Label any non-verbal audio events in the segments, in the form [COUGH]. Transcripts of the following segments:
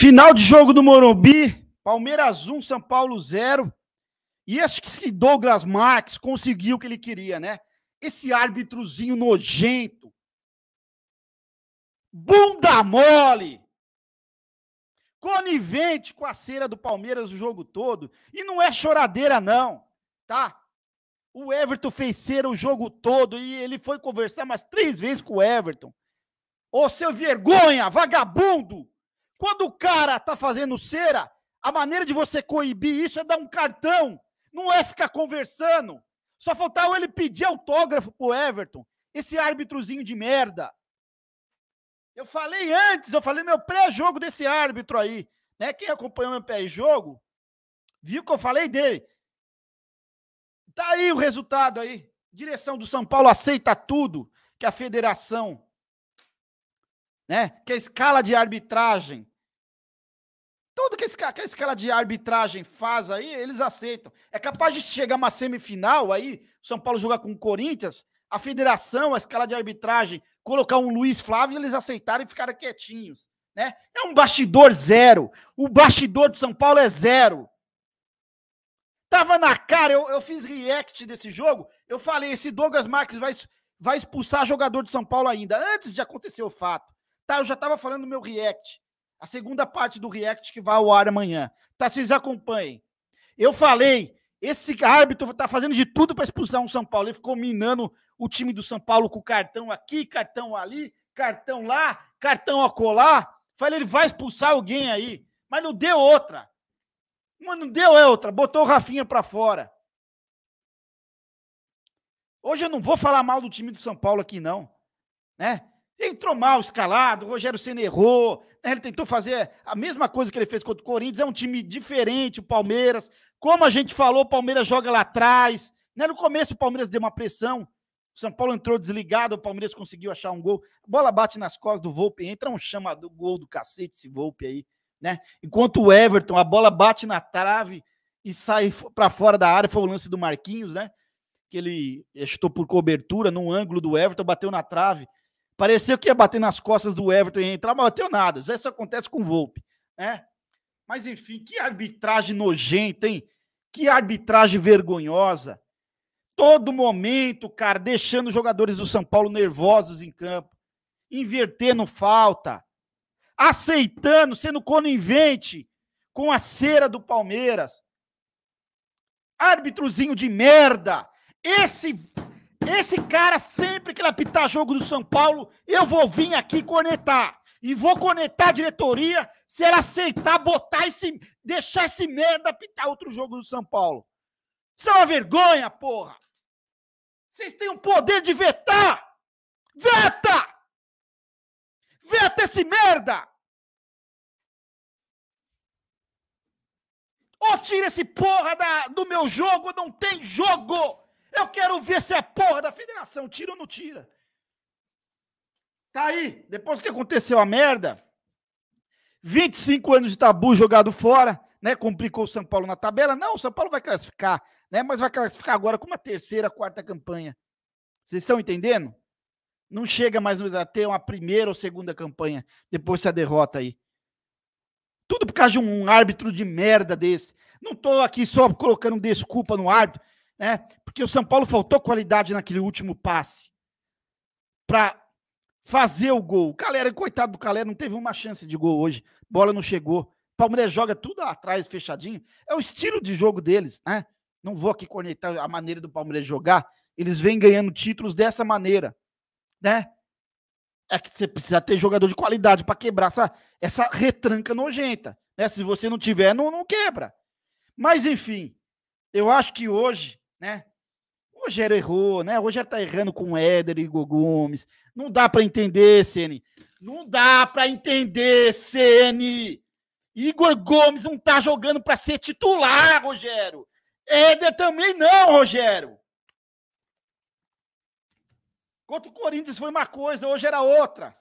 Final de jogo do Morumbi, Palmeiras 1, São Paulo 0. E acho que Douglas Marques conseguiu o que ele queria, né? Esse árbitrozinho nojento. Bunda mole! Conivente com a cera do Palmeiras o jogo todo. E não é choradeira, não, tá? O Everton fez cera o jogo todo e ele foi conversar umas três vezes com o Everton. Ô, seu vergonha, vagabundo! Quando o cara tá fazendo cera, a maneira de você coibir isso é dar um cartão, não é ficar conversando. Só faltava ele pedir autógrafo pro Everton, esse árbitrozinho de merda. Eu falei antes, eu falei meu pré-jogo desse árbitro aí, né? Quem acompanhou meu pré-jogo viu que eu falei dele. Tá aí o resultado aí. Direção do São Paulo aceita tudo que a federação né? Que é a escala de arbitragem, tudo que, a escala de arbitragem faz aí, eles aceitam. É capaz de chegar uma semifinal aí, São Paulo jogar com o Corinthians, a federação, a escala de arbitragem, colocar um Luiz Flávio, eles aceitaram e ficaram quietinhos, né? É um bastidor zero. O bastidor de São Paulo é zero. Tava na cara, eu, eu fiz react desse jogo, eu falei, esse Douglas Marques vai, vai expulsar jogador de São Paulo ainda, antes de acontecer o fato. Tá, eu já estava falando do meu react. A segunda parte do react que vai ao ar amanhã. Tá, vocês acompanhem. Eu falei, esse árbitro tá fazendo de tudo para expulsar um São Paulo. Ele ficou minando o time do São Paulo com cartão aqui, cartão ali, cartão lá, cartão acolá. Falei, ele vai expulsar alguém aí. Mas não deu outra. Mas não deu outra. Botou o Rafinha para fora. Hoje eu não vou falar mal do time do São Paulo aqui, não. Né? Entrou mal escalado, o Rogério Senna errou, né? ele tentou fazer a mesma coisa que ele fez contra o Corinthians, é um time diferente, o Palmeiras. Como a gente falou, o Palmeiras joga lá atrás. Né? No começo o Palmeiras deu uma pressão, o São Paulo entrou desligado, o Palmeiras conseguiu achar um gol. A bola bate nas costas do Volpe, entra um chama do gol do cacete esse Volpe aí, né? Enquanto o Everton, a bola bate na trave e sai para fora da área, foi o lance do Marquinhos, né? Que ele chutou por cobertura num ângulo do Everton, bateu na trave. Pareceu que ia bater nas costas do Everton e entrar, mas bateu nada. Isso acontece com o Volpe, né? Mas enfim, que arbitragem nojenta, hein? Que arbitragem vergonhosa. Todo momento, cara, deixando os jogadores do São Paulo nervosos em campo, invertendo falta, aceitando, sendo conivente com a cera do Palmeiras. Árbitrozinho de merda. Esse esse cara, sempre que ele apitar jogo do São Paulo, eu vou vir aqui conectar. E vou conectar a diretoria se ela aceitar botar esse. deixar esse merda apitar outro jogo do São Paulo. Isso é uma vergonha, porra! Vocês têm o poder de vetar! Veta! Veta esse merda! Ou tira esse porra da, do meu jogo, não tem jogo! Eu quero ver se é porra da federação tira ou não tira. Tá aí, depois que aconteceu a merda, 25 anos de tabu jogado fora, né? Complicou o São Paulo na tabela. Não, o São Paulo vai classificar, né? Mas vai classificar agora com uma terceira, quarta campanha. Vocês estão entendendo? Não chega mais a ter uma primeira ou segunda campanha depois dessa derrota aí. Tudo por causa de um árbitro de merda desse. Não tô aqui só colocando desculpa no árbitro, né? que o São Paulo faltou qualidade naquele último passe para fazer o gol. Galera, coitado do Calera, não teve uma chance de gol hoje. Bola não chegou. Palmeiras joga tudo atrás, fechadinho. É o estilo de jogo deles, né? Não vou aqui conectar a maneira do Palmeiras jogar. Eles vêm ganhando títulos dessa maneira, né? É que você precisa ter jogador de qualidade para quebrar essa, essa retranca nojenta. Né? Se você não tiver, não, não quebra. Mas, enfim, eu acho que hoje, né? Rogério errou, né? O Rogério tá errando com Éder e Igor Gomes. Não dá para entender, CN. Não dá para entender, CN. Igor Gomes não tá jogando para ser titular, Rogério. Éder também não, Rogério. Contra o Corinthians foi uma coisa, hoje era outra.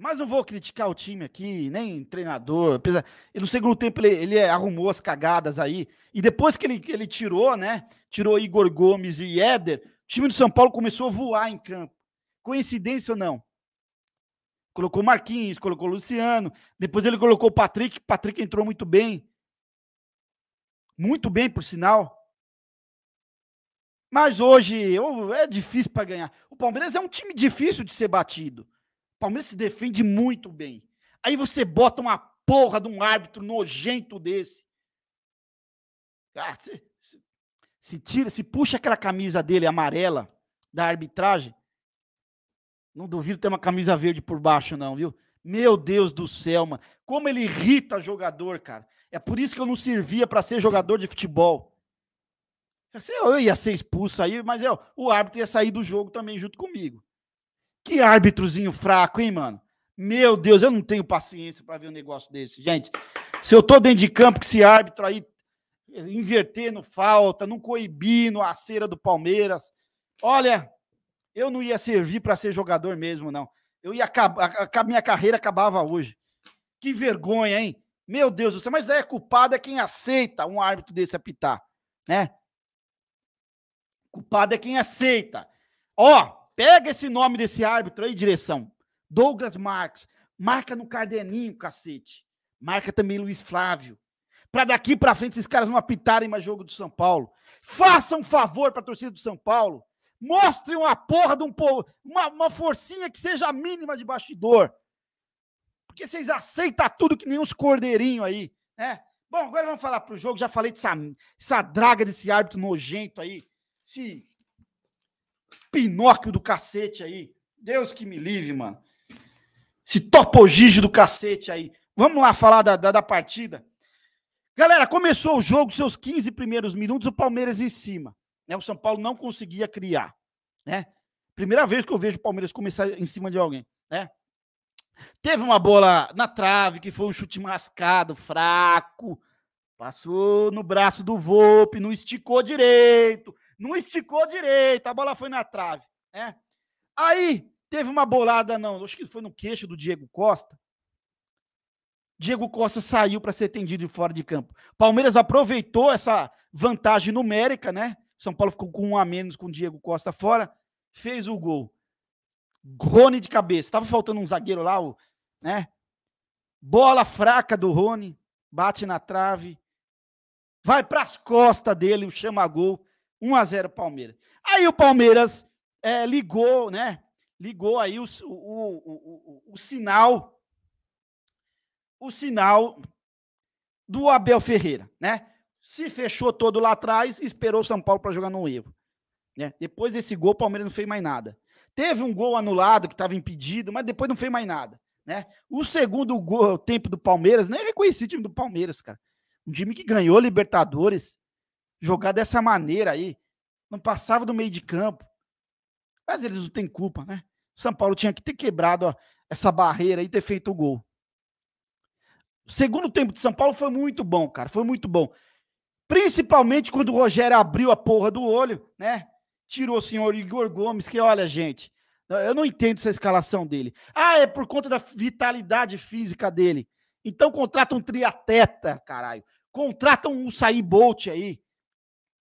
Mas não vou criticar o time aqui, nem treinador. Apesar... No segundo tempo, ele, ele, é, arrumou as cagadas aí. E depois que ele, ele tirou, né? Tirou Igor Gomes e Éder, o time do São Paulo começou a voar em campo. Coincidência ou não? Colocou Marquinhos, colocou Luciano. Depois ele colocou o Patrick. Patrick entrou muito bem. Muito bem, por sinal. Mas hoje é difícil para ganhar. O Palmeiras é um time difícil de ser batido. Palmeiras se defende muito bem. Aí você bota uma porra de um árbitro nojento desse. Ah, se, se, se, tira, se puxa aquela camisa dele amarela da arbitragem, não duvido ter uma camisa verde por baixo, não, viu? Meu Deus do céu, mano. Como ele irrita jogador, cara. É por isso que eu não servia para ser jogador de futebol. Eu ia ser expulso aí, mas o árbitro ia sair do jogo também junto comigo. Que árbitrozinho fraco, hein, mano? Meu Deus, eu não tenho paciência para ver um negócio desse, gente. Se eu tô dentro de campo que esse árbitro aí inverter no falta, não coibir no cera do Palmeiras. Olha, eu não ia servir para ser jogador mesmo, não. Eu ia acabar, a, minha carreira acabava hoje. Que vergonha, hein? Meu Deus do céu, mas é culpado é quem aceita um árbitro desse apitar, né? Culpado é quem aceita. Ó, Pega esse nome desse árbitro aí, direção. Douglas Marques. Marca no cardeninho, cacete. Marca também Luiz Flávio. Pra daqui pra frente esses caras não apitarem mais jogo do São Paulo. Façam um favor para torcida do São Paulo. Mostrem uma porra de um povo, uma, uma forcinha que seja a mínima de bastidor. Porque vocês aceitam tudo que nem uns cordeirinhos aí, né? Bom, agora vamos falar pro jogo. Já falei dessa essa draga desse árbitro nojento aí. Se Pinóquio do cacete aí. Deus que me livre, mano. Esse topogígio do cacete aí. Vamos lá falar da, da, da partida. Galera, começou o jogo, seus 15 primeiros minutos, o Palmeiras em cima. Né? O São Paulo não conseguia criar. Né? Primeira vez que eu vejo o Palmeiras começar em cima de alguém. Né? Teve uma bola na trave, que foi um chute mascado, fraco. Passou no braço do Volpe, não esticou direito não esticou direito, a bola foi na trave. Né? Aí teve uma bolada, não, acho que foi no queixo do Diego Costa. Diego Costa saiu para ser tendido fora de campo. Palmeiras aproveitou essa vantagem numérica, né? São Paulo ficou com um a menos com o Diego Costa fora, fez o gol. Rony de cabeça. estava faltando um zagueiro lá, né? Bola fraca do Rony, bate na trave, vai para as costas dele, o chama gol 1 a 0 Palmeiras. Aí o Palmeiras é, ligou, né? Ligou aí o, o, o, o, sinal, o sinal do Abel Ferreira, né? Se fechou todo lá atrás, esperou o São Paulo para jogar no erro. Né? Depois desse gol, o Palmeiras não fez mais nada. Teve um gol anulado que estava impedido, mas depois não fez mais nada. Né? O segundo gol, o tempo do Palmeiras, nem né? reconheci é o time do Palmeiras, cara. Um time que ganhou Libertadores, jogar dessa maneira aí, não passava do meio de campo. Mas eles não têm culpa, né? O São Paulo tinha que ter quebrado ó, essa barreira e ter feito o gol. O segundo tempo de São Paulo foi muito bom, cara. Foi muito bom. Principalmente quando o Rogério abriu a porra do olho, né? Tirou o senhor Igor Gomes, que olha, gente, eu não entendo essa escalação dele. Ah, é por conta da vitalidade física dele. Então contrata um triateta, caralho. Contrata um Usain Bolt aí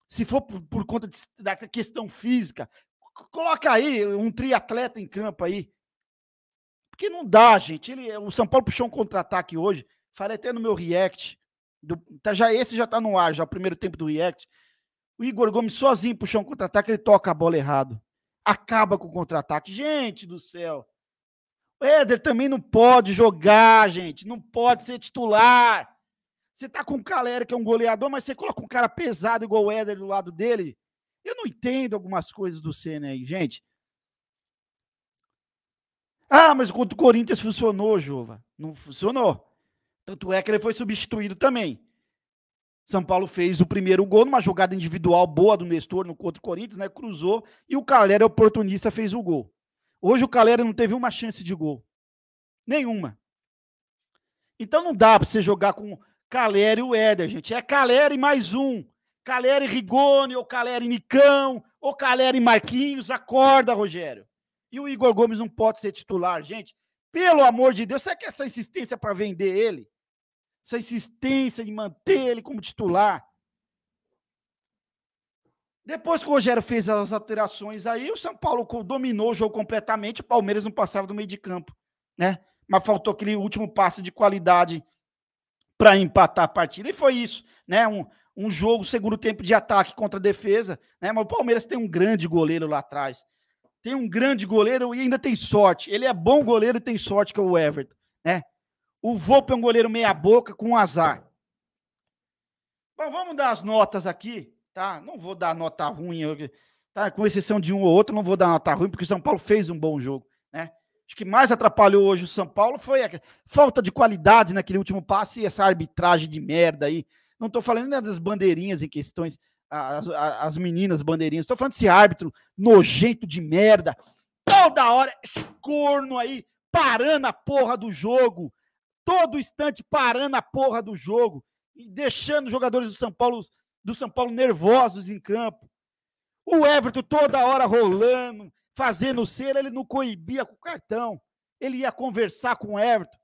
se for por, por conta de, da questão física, coloca aí um triatleta em campo aí. Porque não dá, gente. Ele, o São Paulo puxou um contra-ataque hoje. Falei até no meu react. Do, tá, já Esse já tá no ar, já o primeiro tempo do react. O Igor Gomes sozinho puxou um contra-ataque, ele toca a bola errado. Acaba com o contra-ataque. Gente do céu. O Éder também não pode jogar, gente. Não pode ser titular. Você tá com o Calera, que é um goleador, mas você coloca um cara pesado igual o Éder do lado dele. Eu não entendo algumas coisas do Senna aí, gente. Ah, mas contra o Corinthians funcionou, Jova. Não funcionou. Tanto é que ele foi substituído também. São Paulo fez o primeiro gol numa jogada individual boa do Nestor no contra o Corinthians, né? Cruzou e o Calera, oportunista, fez o gol. Hoje o Calera não teve uma chance de gol. Nenhuma. Então não dá para você jogar com Caleri e o Éder, gente. É Caleri mais um. Caleri Rigoni, ou Caleri Nicão, ou Caleri Marquinhos. Acorda, Rogério. E o Igor Gomes não pode ser titular, gente. Pelo amor de Deus, será que essa insistência para vender ele? Essa insistência de manter ele como titular? Depois que o Rogério fez as alterações aí, o São Paulo dominou o jogo completamente, o Palmeiras não passava do meio de campo, né? Mas faltou aquele último passe de qualidade para empatar a partida. E foi isso, né? Um, um jogo, segundo tempo de ataque contra defesa, né? Mas o Palmeiras tem um grande goleiro lá atrás. Tem um grande goleiro e ainda tem sorte. Ele é bom goleiro e tem sorte, que é o Everton, né? O Volpe é um goleiro meia-boca com azar. Bom, vamos dar as notas aqui, tá? Não vou dar nota ruim, tá? Com exceção de um ou outro, não vou dar nota ruim, porque o São Paulo fez um bom jogo, né? Acho que mais atrapalhou hoje o São Paulo foi a falta de qualidade naquele último passe e essa arbitragem de merda aí. Não estou falando nem das bandeirinhas em questões, as, as meninas bandeirinhas. Estou falando desse árbitro nojento de merda. Toda hora, esse corno aí parando a porra do jogo. Todo instante parando a porra do jogo. E deixando os jogadores do São Paulo, do São Paulo nervosos em campo. O Everton toda hora rolando, fazendo cera, ele não coibia com o cartão. Ele ia conversar com o Everton.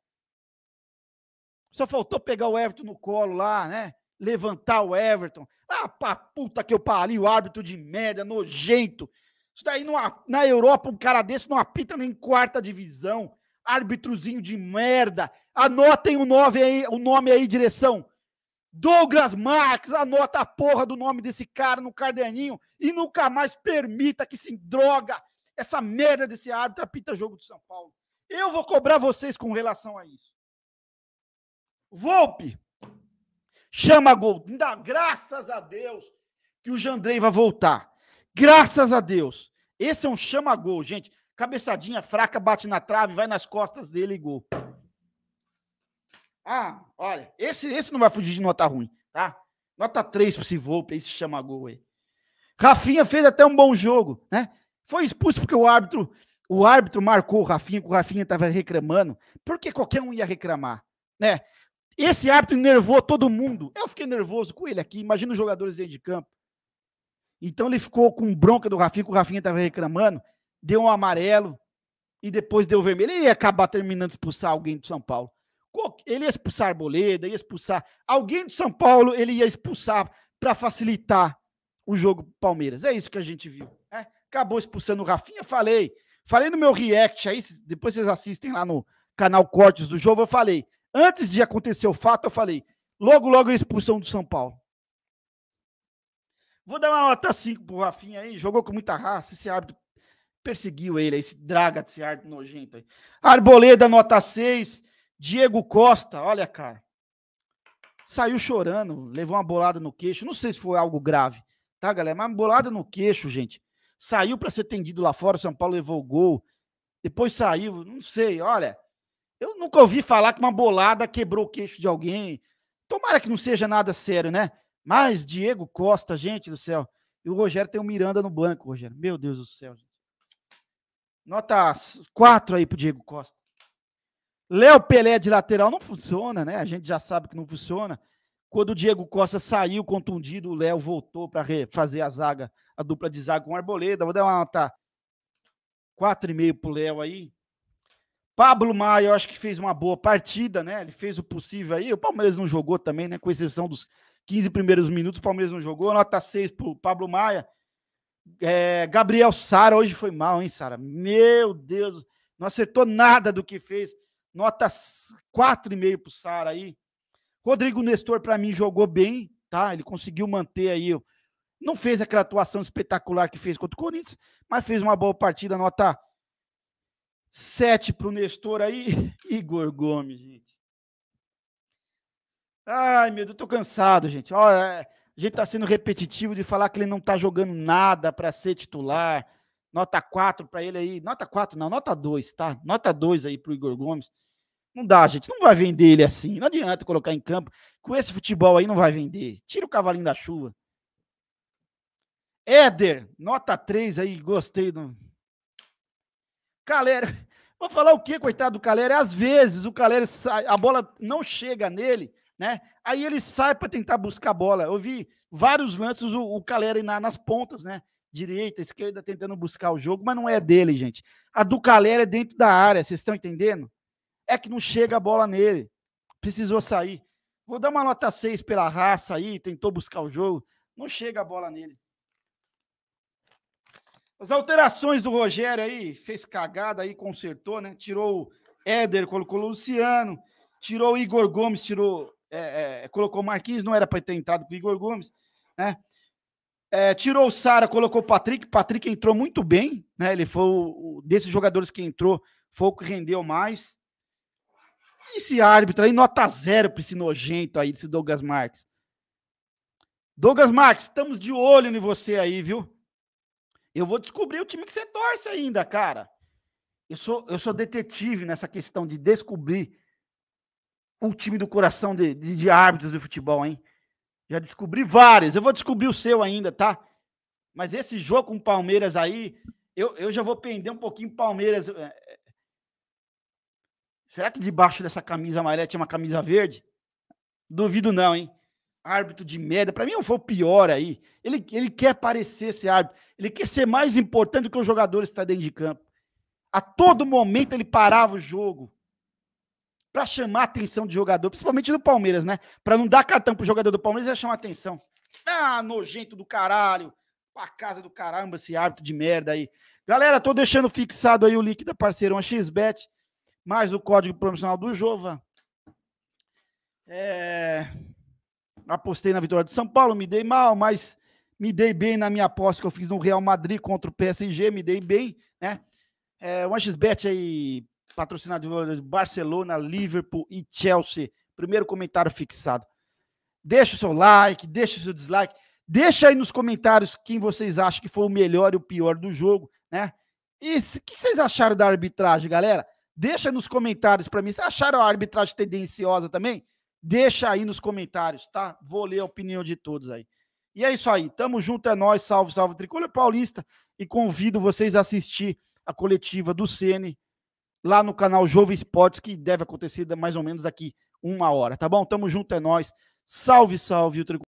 Só faltou pegar o Everton no colo lá, né? Levantar o Everton. Ah, pra puta que eu pari, o árbitro de merda, nojento. Isso daí numa na Europa, um cara desse não apita nem quarta divisão. Árbitrozinho de merda. Anotem o nome aí, o nome aí direção. Douglas Max, anota a porra do nome desse cara no caderninho e nunca mais permita que se droga essa merda desse árbitro apita jogo do São Paulo. Eu vou cobrar vocês com relação a isso. Volpe chama gol. Dá graças a Deus que o Jandrei vai voltar. Graças a Deus. Esse é um chama gol, gente. Cabeçadinha fraca, bate na trave, vai nas costas dele e gol. Ah, olha, esse, esse não vai fugir de nota ruim, tá? Nota 3 pro esse Volpe, esse chama gol aí. Rafinha fez até um bom jogo, né? Foi expulso porque o árbitro, o árbitro marcou o Rafinha, que o Rafinha estava reclamando. Por que qualquer um ia reclamar, né? Esse árbitro nervou todo mundo. Eu fiquei nervoso com ele aqui, imagina os jogadores dentro de campo. Então ele ficou com bronca do Rafinha, que o Rafinha estava reclamando, deu um amarelo e depois deu vermelho. Ele ia acabar terminando de expulsar alguém do São Paulo. Ele ia expulsar Arboleda, ia expulsar. Alguém do São Paulo ele ia expulsar para facilitar o jogo Palmeiras. É isso que a gente viu acabou expulsando o Rafinha. Falei, falei no meu react aí, depois vocês assistem lá no canal Cortes do Jogo, eu falei, antes de acontecer o fato, eu falei, logo, logo a expulsão do São Paulo. Vou dar uma nota 5 pro Rafinha aí, jogou com muita raça, esse árbitro perseguiu ele, esse draga, desse árbitro nojento aí. Arboleda, nota 6, Diego Costa, olha, cara, saiu chorando, levou uma bolada no queixo, não sei se foi algo grave, tá, galera, mas bolada no queixo, gente, saiu para ser tendido lá fora, São Paulo levou o gol, depois saiu, não sei, olha, eu nunca ouvi falar que uma bolada quebrou o queixo de alguém. Tomara que não seja nada sério, né? Mas Diego Costa, gente do céu, e o Rogério tem o Miranda no banco, Rogério. Meu Deus do céu, Nota 4 aí pro Diego Costa. Léo Pelé de lateral não funciona, né? A gente já sabe que não funciona. Quando o Diego Costa saiu contundido, o Léo voltou para fazer a zaga, a dupla de zaga com o Arboleda. Vou dar uma nota 4,5 pro Léo aí. Pablo Maia, eu acho que fez uma boa partida, né? Ele fez o possível aí. O Palmeiras não jogou também, né? Com exceção dos 15 primeiros minutos, o Palmeiras não jogou. Nota 6 pro Pablo Maia. É, Gabriel Sara, hoje foi mal, hein, Sara? Meu Deus, não acertou nada do que fez. Nota 4,5 pro Sara aí. Rodrigo Nestor, para mim, jogou bem, tá? Ele conseguiu manter aí. Não fez aquela atuação espetacular que fez contra o Corinthians, mas fez uma boa partida, nota 7 para o Nestor aí. [LAUGHS] Igor Gomes, gente. Ai, meu Deus, tô cansado, gente. Ó, é, a gente tá sendo repetitivo de falar que ele não tá jogando nada para ser titular. Nota 4 para ele aí. Nota 4 não, nota 2, tá? Nota 2 aí pro Igor Gomes. Não dá, gente. Não vai vender ele assim. Não adianta colocar em campo. Com esse futebol aí não vai vender. Tira o cavalinho da chuva. Éder, nota 3 aí, gostei do. Calera. [LAUGHS] Vou falar o que, coitado do Calera? Às vezes o Calera sai, a bola não chega nele, né? Aí ele sai para tentar buscar a bola. Eu vi vários lances o, o Calera na, nas pontas, né? Direita, esquerda, tentando buscar o jogo, mas não é dele, gente. A do Calera é dentro da área, vocês estão entendendo? é que não chega a bola nele. Precisou sair. Vou dar uma nota 6 pela raça aí, tentou buscar o jogo. Não chega a bola nele. As alterações do Rogério aí, fez cagada aí, consertou, né? Tirou o Éder, colocou o Luciano, tirou o Igor Gomes, tirou, é, é, é colocou o Marquinhos, não era para ter entrado com o Igor Gomes, né? É, tirou o Sara, colocou o Patrick. Patrick entrou muito bem, né? Ele foi o, o desses jogadores que entrou, foi o que rendeu mais. Esse árbitro aí, nota zero pra esse nojento aí, desse Douglas Marques. Douglas Marques, estamos de olho em você aí, viu? Eu vou descobrir o time que você torce ainda, cara. Eu sou, eu sou detetive nessa questão de descobrir o time do coração de, de, de árbitros de futebol, hein? Já descobri vários. Eu vou descobrir o seu ainda, tá? Mas esse jogo com o Palmeiras aí, eu, eu já vou pender um pouquinho Palmeiras eh, Será que debaixo dessa camisa amarela tinha uma camisa verde? Duvido não, hein? Árbitro de merda. Para mim foi o pior aí. Ele, ele quer parecer esse árbitro. Ele quer ser mais importante que o jogador que está dentro de campo. A todo momento ele parava o jogo para chamar a atenção do jogador, principalmente do Palmeiras, né? Para não dar cartão pro jogador do Palmeiras, ia chamar a atenção. Ah, nojento do caralho. Pra casa do caramba esse árbitro de merda aí. Galera, tô deixando fixado aí o link da parceirão XBet mais o código profissional do Jova. É... Apostei na vitória de São Paulo, me dei mal, mas me dei bem na minha aposta que eu fiz no Real Madrid contra o PSG, me dei bem, né? É, o Anxisbet aí, patrocinador de Barcelona, Liverpool e Chelsea. Primeiro comentário fixado. Deixa o seu like, deixa o seu dislike, deixa aí nos comentários quem vocês acham que foi o melhor e o pior do jogo, né? E o que vocês acharam da arbitragem, galera? Deixa nos comentários para mim. Se acharam a arbitragem tendenciosa também? Deixa aí nos comentários, tá? Vou ler a opinião de todos aí. E é isso aí. Tamo junto, é nós, salve, salve Tricolor Paulista. E convido vocês a assistir a coletiva do Sene lá no canal Jovem Esportes, que deve acontecer mais ou menos daqui uma hora, tá bom? Tamo junto, é nós. Salve, salve o Tricolor.